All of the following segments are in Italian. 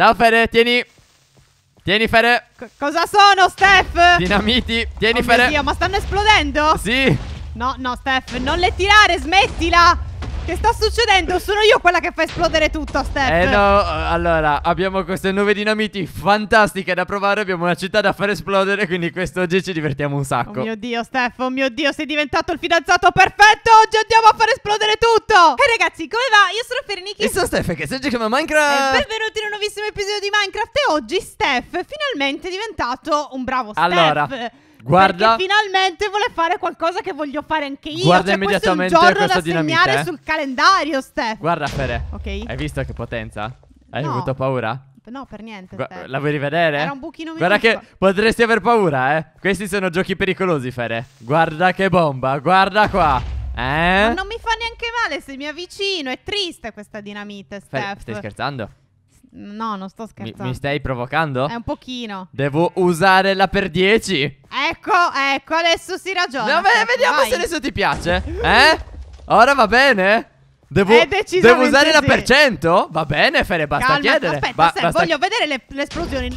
Ciao Fede, tieni. Tieni Fede. C cosa sono, Steph? Dinamiti, tieni oh Fede. Mio Dio, ma stanno esplodendo? Sì. No, no, Steph, non le tirare, smettila. Che sta succedendo? Sono io quella che fa esplodere tutto, Steph. Eh no, allora, abbiamo queste nuove dinamiti fantastiche da provare, abbiamo una città da far esplodere, quindi quest'oggi ci divertiamo un sacco. Oh mio Dio, Steph, oh mio Dio, sei diventato il fidanzato perfetto! Oggi andiamo a far esplodere tutto! E eh, ragazzi, come va? Io sono Ferniki. E sono Steph, che si gioca a Minecraft! E eh, benvenuti in un nuovissimo episodio di Minecraft e oggi Steph finalmente diventato un bravo Steph. Allora... Guarda. Perché finalmente vuole fare qualcosa che voglio fare anche io. Guarda cioè, immediatamente questo è un giorno da dinamite, segnare eh? sul calendario, Steph. Guarda, Fere. Ok. Hai visto che potenza? Hai no. avuto paura? No, per niente. Gu- la vuoi rivedere? Era un buchino Guarda che potresti aver paura, eh. Questi sono giochi pericolosi, Fere. Guarda che bomba, guarda qua. Eh? Ma non mi fa neanche male se mi avvicino. È triste questa dinamite, Steph. Fere, stai scherzando? No, non sto scherzando. Mi, mi, stai provocando? È un pochino. Devo usare la per 10. Ecco, ecco, adesso si ragiona. No, beh, ecco, vediamo vai. se adesso ti piace. Eh? Ora va bene? Devo, devo usare sì. la per 100? Va bene, Fere, basta Calma, chiedere. Aspetta, ba se, basta... voglio vedere le, le esplosioni.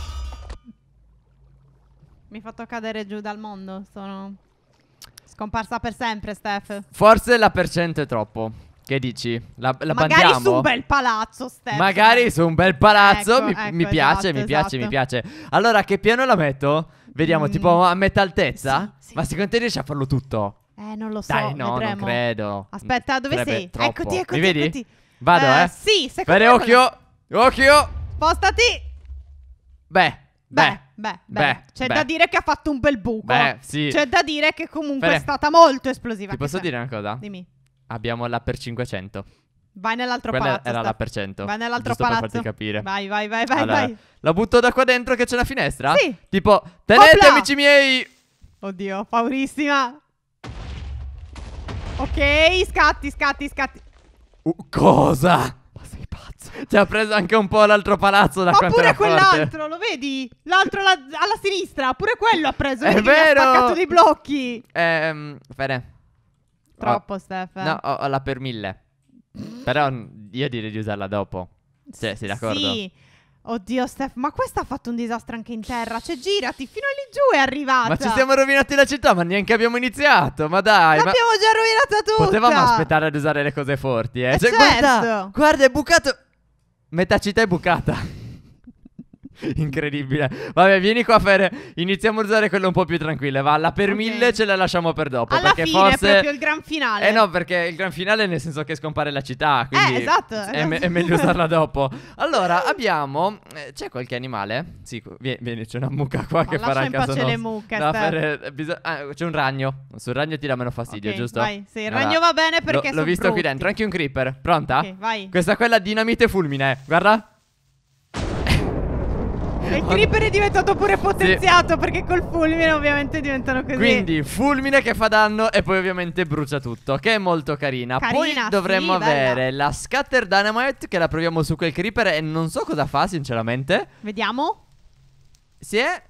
Mi hai fatto cadere giù dal mondo. Sono scomparsa per sempre, Steph. Forse la per 100 è troppo. Che dici? La, la Magari bandiamo? su un bel palazzo, Stefano. Magari su un bel palazzo. Ecco, mi, ecco, mi, piace, esatto, mi piace, esatto. mi piace. Allora, che piano la metto? Vediamo, mm. tipo a metà altezza? Sì, sì. Ma secondo te riesci a farlo tutto? Eh, non lo so. Dai, no, vedremo. non credo. Aspetta, dove Sarebbe sei? Troppo. Eccoti, eccoti. Mi vedi? Eccoti. Vado, eh? eh. Sì, secondo Bene, me. occhio. Occhio. Spostati. Beh. Beh, beh, beh, beh c'è da dire che ha fatto un bel buco. Beh, sì. C'è da dire che comunque Fere. è stata molto esplosiva. Ti posso sei. dire una cosa? Dimmi. Abbiamo la per 500. Vai nell'altro Quella palazzo. Era sta... la per 100. Vai nell'altro palazzo. Per farti capire. Vai, vai, vai, vai, allora, vai. La butto da qua dentro che c'è una finestra? Sì. Tipo, tenete Opla! amici miei. Oddio, paurissima. Ok, scatti, scatti, scatti. Uh, cosa? Ma sei pazzo. Ti ha preso anche un po' l'altro palazzo da qua Ma pure quell'altro, forte. lo vedi? L'altro alla, alla sinistra, pure quello ha preso. È vero. Ha spaccato dei blocchi. Ehm, Fede. Troppo, ah, Steph. No, ho, ho la per mille. Però io direi di usarla dopo. Cioè, sei d'accordo? Sì. Oddio, Steph, ma questa ha fatto un disastro anche in terra. Cioè, girati, fino lì giù è arrivata. Ma ci siamo rovinati la città, ma neanche abbiamo iniziato. Ma dai. L'abbiamo ma... già rovinata tutta. Potevamo aspettare ad usare le cose forti, eh. eh cioè, certo. guarda, guarda, è bucato. Metà città è bucata. Incredibile. Vabbè, vieni qua, a fare. Iniziamo a usare quelle un po' più tranquille. Va, la per okay. mille ce la lasciamo per dopo. Alla perché fine forse... è proprio il gran finale. Eh no, perché il gran finale nel senso che scompare la città. Eh, quindi eh, esatto. È, me- è esatto. meglio usarla dopo. Allora, abbiamo... Eh, c'è qualche animale? Sì, vieni, c'è una mucca qua Ma che farà il caso nostro. le mucche. No, Fer, eh, bisog- ah, c'è un ragno. Sul ragno ti dà meno fastidio, okay, giusto? Vai, sì, il allora, ragno va bene perché... Lo, l'ho visto brutti. qui dentro. Anche un creeper. Pronta? Ok, vai. Questa è quella dinamite fulmine. Guarda. E il creeper è diventato pure potenziato sì. perché col fulmine ovviamente diventano così. Quindi fulmine che fa danno e poi ovviamente brucia tutto, che è molto carina. carina poi dovremmo sì, avere bella. la scatter dynamite che la proviamo su quel creeper e non so cosa fa sinceramente. Vediamo. Si è...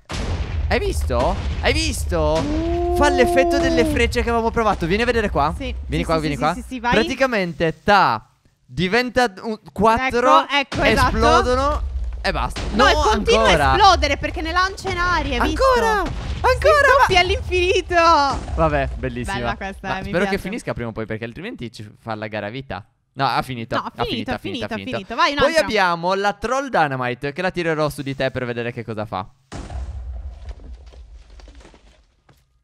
Hai visto? Hai visto? Uh. Fa l'effetto delle frecce che avevamo provato. Vieni a vedere qua. Sì. Vieni sì, qua, vieni qua. Sì, sì, vai. Praticamente ta diventa 4 ecco, ecco, esatto. esplodono esatto. E basta. No, no continua ancora. a esplodere perché ne lancia in aria. Ancora? Visto? Ancora? Si scoppia all'infinito. Vabbè, bellissima. Bella questa, Ma eh, spero piace. che finisca prima o poi perché altrimenti ci fa la gara vita. No, ha finito. No, ha finito, ha finito, ha finito, finito. finito. Vai, un'altra. Poi abbiamo la Troll Dynamite che la tirerò su di te per vedere che cosa fa.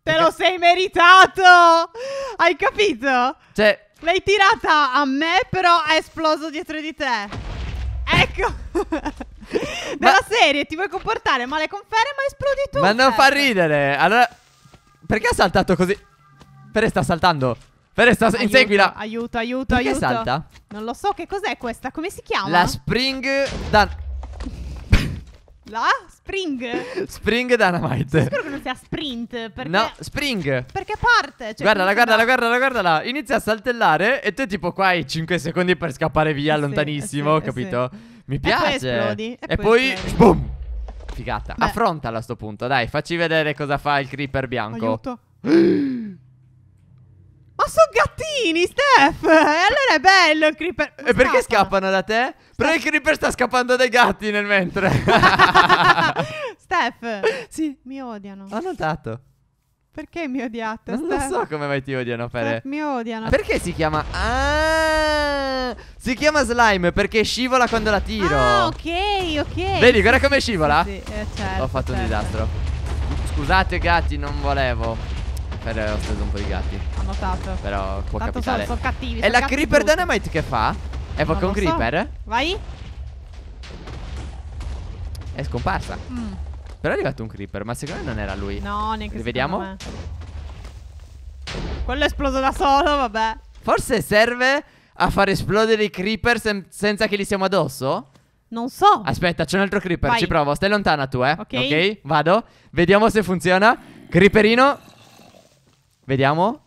Te lo sei meritato! Hai capito? Cioè... L'hai tirata a me, però è esploso dietro di te. Ecco! della serie ti vuoi comportare male con Fere ma esplodi tu Ma non fa ridere Allora Perché ha saltato così? Fere sta saltando Fere sta aiuto, inseguila Aiuto aiuto perché aiuto salta? Non lo so che cos'è questa Come si chiama? La spring dan La spring Spring dynamite Spero che non sia sprint perché... No spring Perché parte cioè Guardala guardala guardala guardala Inizia a saltellare E tu tipo qua hai 5 secondi per scappare via sì, lontanissimo sì, Capito? Sì. Mi piace. E poi esplodi. E, e poi... poi... Boom! Figata. Beh. Affrontala a sto punto, dai. Facci vedere cosa fa il creeper bianco. Aiuto. Ma sono gattini, Steph! E allora è bello il creeper. Ma e perché scappano da te? Però il creeper sta scappando dai gatti nel mentre. Steph! Sì. Mi odiano. Ho notato. Perché mi odiate? Non Steph? lo so come mai ti odiano, Fede. Mi odiano. Perché si chiama... Ah, si chiama slime perché scivola quando la tiro. Ah, ok, ok. Vedi, guarda come scivola. Sì, sì eh, certo. Ho fatto certo. un disastro. Scusate, gatti, non volevo. Fede, eh, ho preso un po' di gatti. Ho notato. Però può Tanto capitare. Sono, sono cattivi. E sono la cattivi creeper tutti. dynamite che fa? Evoca un so. creeper. Vai. È scomparsa. Mm. Però è arrivato un creeper, ma secondo me non era lui. No, neanche Rivediamo. Quello è esploso da solo, vabbè. Forse serve a far esplodere i creeper sen senza che li siamo addosso? Non so. Aspetta, c'è un altro creeper. Vai. Ci provo. Stai lontana tu, eh. Okay. ok. Vado. Vediamo se funziona. Creeperino. Vediamo.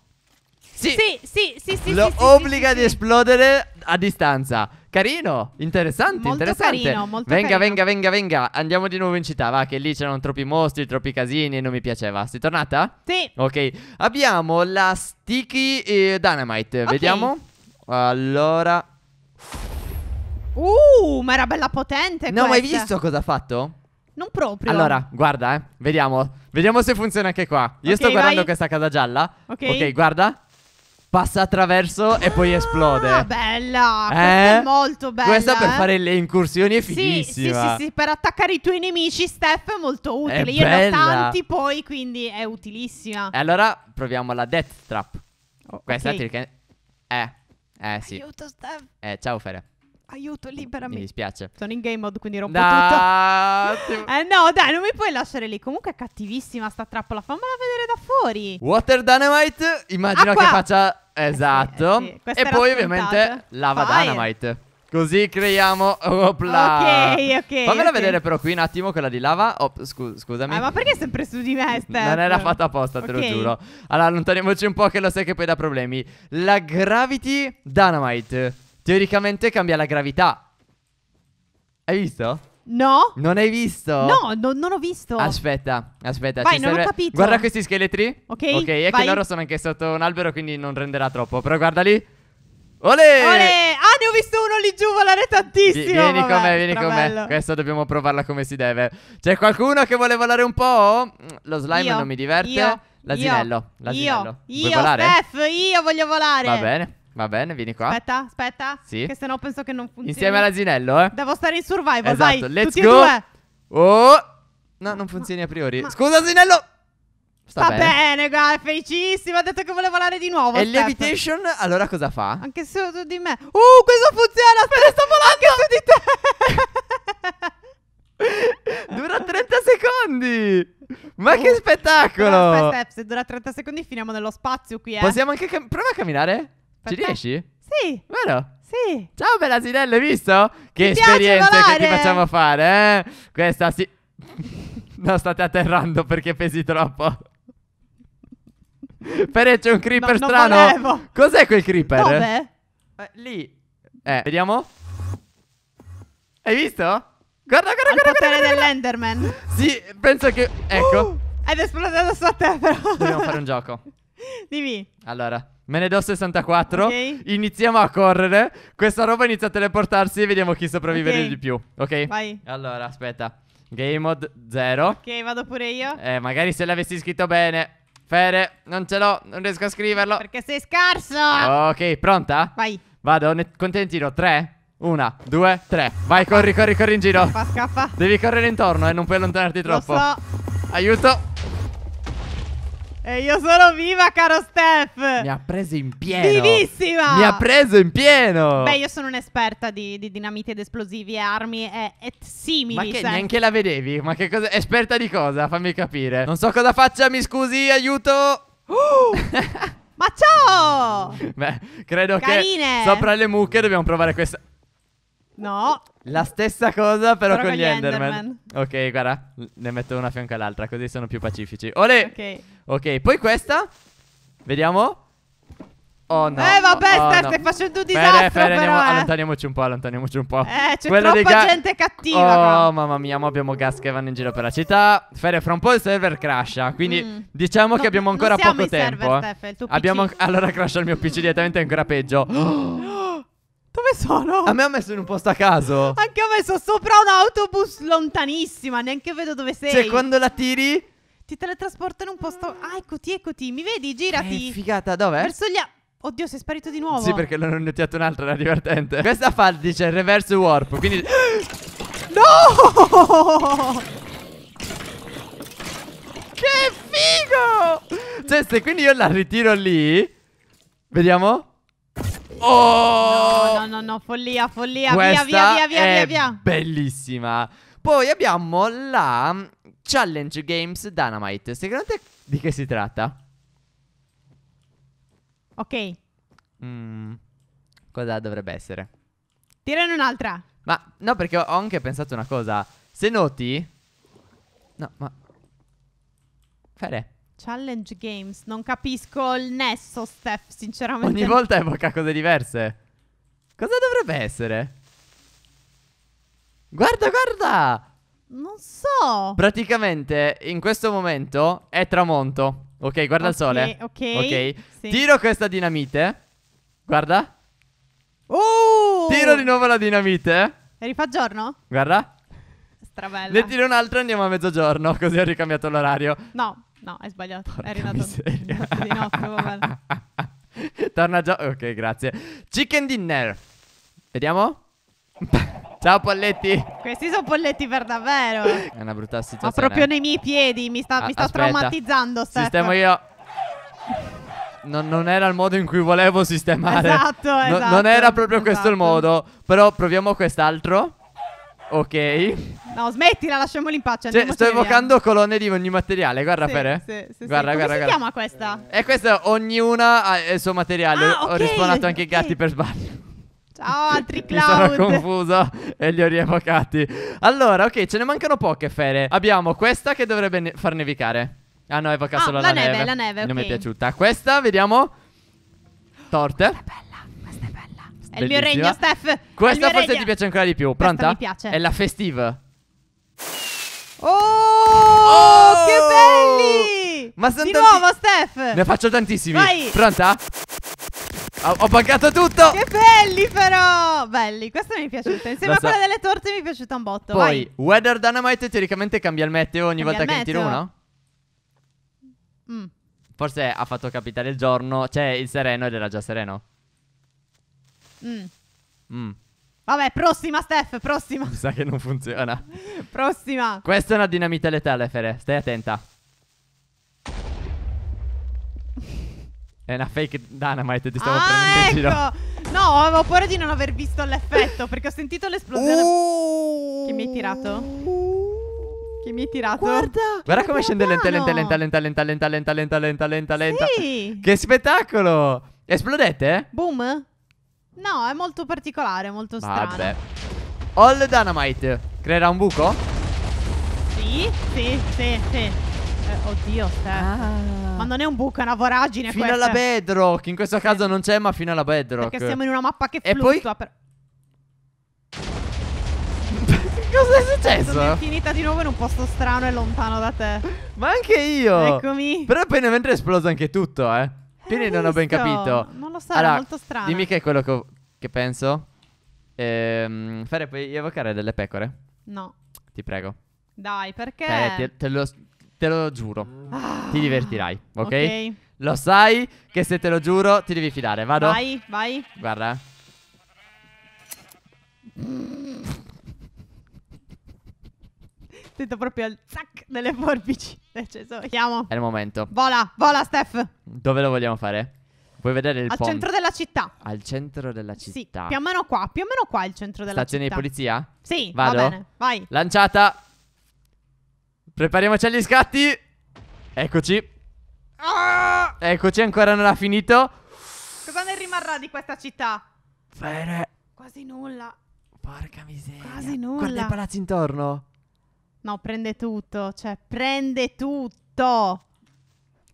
Sì, sì, sì, sì. sì Lo sì, obbliga sì, di esplodere a distanza. Carino, interessante, molto interessante. Carino, molto venga, carino. venga, venga, venga. Andiamo di nuovo in città, va, che lì c'erano troppi mostri, troppi casini e non mi piaceva. Sei tornata? Sì. Ok, abbiamo la Sticky eh, Dynamite. Okay. Vediamo. Allora. Uh, ma era bella potente. No, ma hai visto cosa ha fatto? Non proprio. Allora, guarda, eh. Vediamo. Vediamo se funziona anche qua. Io okay, sto guardando vai. questa casa gialla. Ok. Ok, guarda passa attraverso e poi ah, esplode. Ah, bella! Eh? Questa è molto bella. Questa per eh? fare le incursioni è fighissima. Sì, sì, sì, sì, per attaccare i tuoi nemici, Steph, è molto utile. È Io bella. ne ho tanti poi, quindi è utilissima. E allora proviamo la Death Trap. Oh, Questa okay. trick è... Eh, eh sì. Aiuto, Steph. Eh, ciao, Fere. Aiuto, liberami. Mi dispiace. Sono in game mode, quindi rompo da... tutto. eh no, dai, non mi puoi lasciare lì. Comunque è cattivissima sta trappola. Fammela vedere venga fuori. Water Dynamite, immagino Acqua. che faccia... Esatto. Eh sì, eh sì. E poi ovviamente Lava Fire. Dynamite. Così creiamo Opla Ok, ok Fammela okay. vedere però qui un attimo quella di lava oh, scu Scusami ah, ma perché è sempre su di me, Steph? Non era fatta apposta, te okay. lo giuro Allora, allontaniamoci un po' che lo sai che poi dà problemi La Gravity Dynamite Teoricamente cambia la gravità Hai visto? No? Non hai visto? No, no non ho visto. Aspetta, aspetta. Vai, non serve... ho capito. Guarda questi scheletri. Ok. Ok, è vai. che loro sono anche sotto un albero, quindi non renderà troppo. Però guarda lì. Olè! Olè! Ah, ne ho visto uno lì giù volare tantissimo! vieni Vabbè, con me, vieni travello. con me. Questo dobbiamo provarla come si deve. C'è qualcuno che vuole volare un po'? Lo slime io, non mi diverte. Io, l'asinello. L'asinello. Io, Vuoi io Steph, io voglio volare. Va bene. Va bene, vieni qua. Aspetta, aspetta. Sì. Che sennò penso che non funzioni. Insieme all'asinello, eh. Devo stare in survival, esatto. vai. Let's Tutti go. Oh. No, non funzioni a priori. Ma... Scusa, asinello. Sta, Sta bene, bene guarda, è felicissimo. Ha detto che voleva volare di nuovo. E levitation, allora cosa fa? Anche su, su di me. Uh, questo funziona. Aspetta, sto volando anche su di te. Dura 30 secondi. Ma che spettacolo! Aspetta, se dura 30 secondi finiamo nello spazio qui, eh. Possiamo anche... Prova a camminare. Ci riesci? Sì. Vero? Sì. Ciao bella Sinella, hai visto? Che esperienza che ti facciamo fare, eh? Questa sì. no, state atterrando perché pesi troppo. Pere c'è un creeper no, strano. Volevo. Cos'è quel creeper? Dove? Eh, lì. Eh, vediamo. Hai visto? Guarda, guarda, Al guarda. Il potere dell'Enderman. Sì, penso che. Ecco. Uh, ed è esploso adesso a te, però. Dobbiamo fare un gioco. Dimmi. Allora, me ne do 64. Ok. Iniziamo a correre. Questa roba inizia a teleportarsi e vediamo chi sopravvive Ok. di più. Ok? Vai. Allora, aspetta. Game mode 0. Ok, vado pure io. Eh, magari se l'avessi scritto bene. Fere, non ce l'ho, non riesco a scriverlo. Perché sei scarso. Ok, pronta? Vai. Vado, contentino. 3, 1, 2, 3. Vai, corri, corri, corri in giro. Scappa, scappa. Devi correre intorno e eh, non puoi allontanarti troppo. Lo so. Aiuto. E io sono viva, caro Steph! Mi ha preso in pieno! Vivissima! Mi ha preso in pieno! Beh, io sono un'esperta di, di dinamite ed esplosivi e armi e, e simili. Ma che sempre. neanche la vedevi? Ma che cosa? Esperta di cosa? Fammi capire. Non so cosa faccia, mi scusi, aiuto! Uh! Ma ciao! Beh, credo Carine. che sopra le mucche dobbiamo provare questa... No. La stessa cosa però, però con, gli Enderman. Enderman. Ok, guarda, ne metto una a fianco all'altra, così sono più pacifici. Olè! Ok. Ok, poi questa. Vediamo. Oh no. Eh vabbè, oh, stai, no. stai facendo un disastro Beh, però, andiamo, eh. Allontaniamoci un po', allontaniamoci un po'. Eh, c'è Quello troppa gente cattiva. Oh, no. mamma mia, abbiamo gas che vanno in giro per la città. Fere, fra un po' il server crasha, quindi mm. diciamo no, che abbiamo ancora poco tempo. Server, Steph, abbiamo allora crasha il mio PC direttamente è ancora peggio. Oh. Dove sono? A me ha messo in un posto a caso. Anche ho messo sopra un autobus lontanissima, neanche vedo dove sei. Cioè, quando la tiri... Ti teletrasporta in un posto... Ah, eccoti, eccoti, mi vedi? Girati. Che eh, figata, dov'è? Verso gli... Oddio, sei sparito di nuovo. Sì, perché l'hanno nettato un'altra, era divertente. Questa faldice è reverse warp, quindi... no! che figo! Cioè, se quindi io la ritiro lì... Vediamo. Oh! No, no, no, no, follia, follia. Questa via, via, via, via, via. Bellissima. Poi abbiamo la Challenge Games Dynamite. Secondo te di che si tratta? Ok. Mm, cosa dovrebbe essere? Tirane un'altra. Ma no, perché ho anche pensato una cosa. Se noti. No, ma. Fare. Challenge Games. Non capisco il nesso, Steph, sinceramente. Ogni volta evoca cose diverse. Cosa dovrebbe essere? Guarda, guarda! Non so. Praticamente, in questo momento è tramonto. Ok, guarda okay, il sole. Ok. okay. Sì. Tiro questa dinamite. Guarda. Uh! Tiro di nuovo la dinamite. E rifà giorno? Guarda. Strabella. Ne tiro un'altra e andiamo a mezzogiorno, così ho ricambiato l'orario. No. No, hai sbagliato. Porca è Renato, Renato Di Torna già. Ok, grazie. Chicken dinner. Vediamo. Ciao Polletti. Questi sono Polletti per davvero. È una brutta situazione. Ma proprio nei miei piedi. Mi sta, ah, mi sta traumatizzando. Steph. Sistemo io. Non, non, era il modo in cui volevo sistemare. Esatto, esatto. No, non esatto. era proprio esatto. questo il esatto. modo. Però proviamo quest'altro. Ok. No, smettila, lasciamoli in pace. Cioè, sto evocando via. colonne di ogni materiale. Guarda, sì, Fere. Sì, sì, guarda, sì. guarda, Come guarda, si guarda. chiama questa? E eh, questa, ognuna ha il suo materiale. Ah, okay, ho risponato anche i gatti per sbaglio. Ciao, altri cloud. Mi sono confuso e li ho rievocati. Allora, ok, ce ne mancano poche, Fere. Abbiamo questa che dovrebbe ne far nevicare. Ah, no, evoca ah, solo la, la neve, neve. La neve, Non okay. mi è piaciuta. Questa, vediamo. Torte. Oh, bella. È il mio regno, Steph. Questa forse regno. ti piace ancora di più. Pronta? Questa mi piace. È la festive. Oh, oh! che belli! Ma sono di tanti... nuovo, Steph. Ne faccio tantissimi. Vai. Pronta? Ho, pagato tutto. Che belli, però. Belli. Questa mi è piaciuta. Insieme so. a quella delle torte mi è piaciuta un botto. Poi, Vai. Weather Dynamite teoricamente cambia il meteo ogni cambia volta che meteo. tiro uno. Mm. Forse ha fatto capitare il giorno. Cioè, il sereno ed era già sereno. Mm. Mm. Vabbè, prossima, Steph, prossima. Mi sa che non funziona. prossima. Questa è una dinamita letale, Fere. Stai attenta. È una fake dynamite, ti stavo ah, prendendo ecco. in giro. No, avevo paura di non aver visto l'effetto, perché ho sentito l'esplosione. che mi hai tirato? che mi hai tirato? Guarda! Guarda come scende lenta, lenta, lenta, lenta, lenta, lenta, lenta, lenta, lenta, lenta, lenta. Sì. Che spettacolo! Esplodete? Boom! No, è molto particolare, molto strano. Vabbè. All Dynamite creerà un buco? Sì, sì, sì, sì. Eh, oddio, Steph. Ah. Ma non è un buco, è una voragine fino questa. alla bedrock. In questo caso non c'è, ma fino alla bedrock. Perché siamo in una mappa che e fluttua. Poi... Per... Cosa è successo? Sono finita di nuovo in un posto strano e lontano da te. ma anche io. Eccomi. Però appena mentre è esploso anche tutto, eh. Quindi non ho ben capito. Non lo so, allora, molto strano. Dimmi che è quello che, che penso. Ehm, Fere, puoi evocare delle pecore? No. Ti prego. Dai, perché? Fere, ti- te, lo, te lo giuro. Ah, Ti divertirai, ok? ok. Lo sai che se te lo giuro ti devi fidare. Vado? Vai, vai. Guarda. eh. partito proprio il zac delle forbici. chiamo. È il momento. Vola, vola, Steph. Dove lo vogliamo fare? Puoi vedere il Al pom- centro della città. Al centro della città. Sì, più o meno qua, più o meno qua è il centro della Stazione città. Stazione di polizia? Sì, Vado. va bene, vai. Lanciata. Prepariamoci agli scatti. Eccoci. Ah! Eccoci, ancora non ha finito. Cosa ne rimarrà di questa città? Bene. Quasi nulla. Porca miseria. Quasi nulla. Guarda palazzi intorno. No, prende tutto, cioè prende tutto.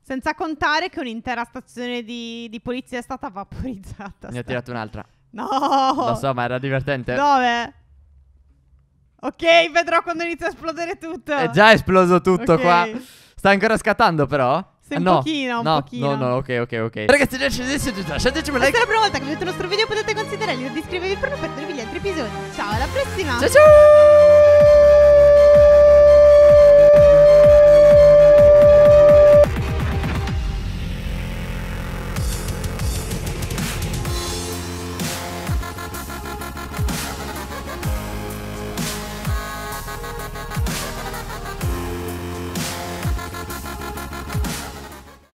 Senza contare che un'intera stazione di, di polizia è stata vaporizzata. Ne ho tirato un'altra. No! Lo so, ma era divertente. Dove? Ok, vedrò quando inizia a esplodere tutto. È già esploso tutto okay. qua. Sta ancora scattando, però? Sì, eh, un no, pochino, un no, pochino. No, no, ok, ok, ok. Ragazzi, lasciateci un like. Se è la prima volta che vedete il nostro video potete considerare di iscrivervi per non perdervi gli altri episodi. Ciao, alla prossima! Ciao, ciao!